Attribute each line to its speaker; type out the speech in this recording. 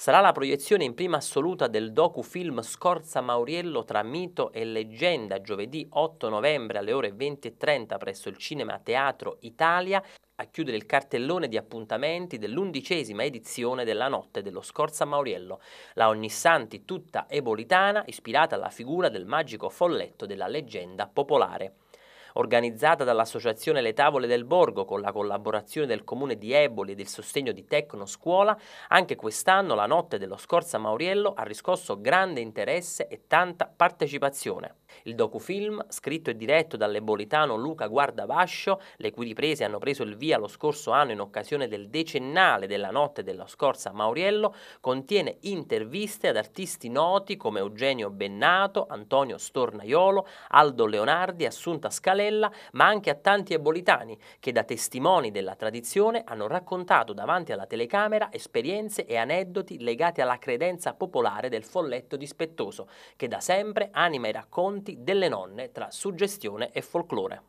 Speaker 1: sarà la proiezione in prima assoluta del docufilm Scorza Mauriello tra mito e leggenda giovedì 8 novembre alle ore 20.30 presso il Cinema Teatro Italia a chiudere il cartellone di appuntamenti dell'undicesima edizione della Notte dello Scorza Mauriello, la Ognissanti tutta ebolitana ispirata alla figura del magico folletto della leggenda popolare organizzata dall'associazione Le Tavole del Borgo con la collaborazione del comune di Eboli e del sostegno di Tecno Scuola, anche quest'anno la notte dello Scorza Mauriello ha riscosso grande interesse e tanta partecipazione. Il docufilm, scritto e diretto dall'ebolitano Luca Guardavascio, le cui riprese hanno preso il via lo scorso anno in occasione del decennale della notte della scorsa a Mauriello, contiene interviste ad artisti noti come Eugenio Bennato, Antonio Stornaiolo, Aldo Leonardi, Assunta Scalella, ma anche a tanti ebolitani che da testimoni della tradizione hanno raccontato davanti alla telecamera esperienze e aneddoti legati alla credenza popolare del folletto dispettoso, che da sempre anima i racconti racconti delle nonne tra suggestione e folklore.